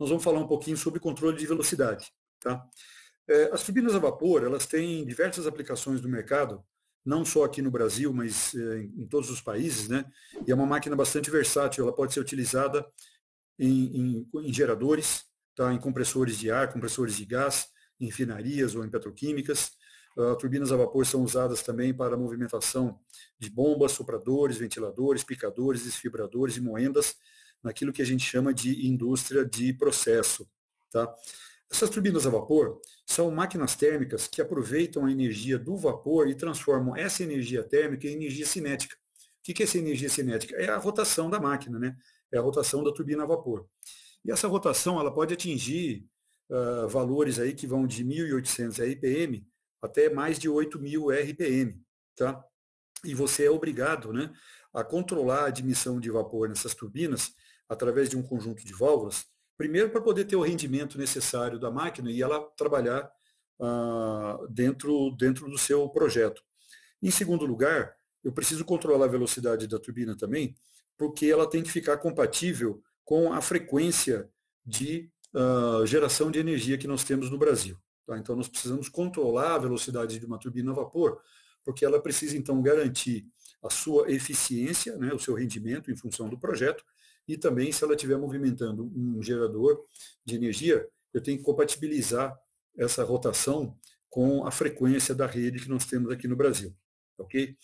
nós vamos falar um pouquinho sobre controle de velocidade. Tá? É, as turbinas a vapor elas têm diversas aplicações no mercado, não só aqui no Brasil, mas é, em todos os países. Né? E é uma máquina bastante versátil, ela pode ser utilizada em, em, em geradores, tá? em compressores de ar, compressores de gás, em finarias ou em petroquímicas. Uh, turbinas a vapor são usadas também para movimentação de bombas, sopradores, ventiladores, picadores, desfibradores e moendas, naquilo que a gente chama de indústria de processo. Tá? Essas turbinas a vapor são máquinas térmicas que aproveitam a energia do vapor e transformam essa energia térmica em energia cinética. O que é essa energia cinética? É a rotação da máquina, né? é a rotação da turbina a vapor. E essa rotação ela pode atingir uh, valores aí que vão de 1.800 RPM até mais de 8.000 RPM. Tá? e você é obrigado né, a controlar a admissão de vapor nessas turbinas através de um conjunto de válvulas, primeiro para poder ter o rendimento necessário da máquina e ela trabalhar ah, dentro, dentro do seu projeto. Em segundo lugar, eu preciso controlar a velocidade da turbina também, porque ela tem que ficar compatível com a frequência de uh, geração de energia que nós temos no Brasil. Tá? Então, nós precisamos controlar a velocidade de uma turbina a vapor porque ela precisa então garantir a sua eficiência, né, o seu rendimento em função do projeto, e também se ela estiver movimentando um gerador de energia, eu tenho que compatibilizar essa rotação com a frequência da rede que nós temos aqui no Brasil. Ok?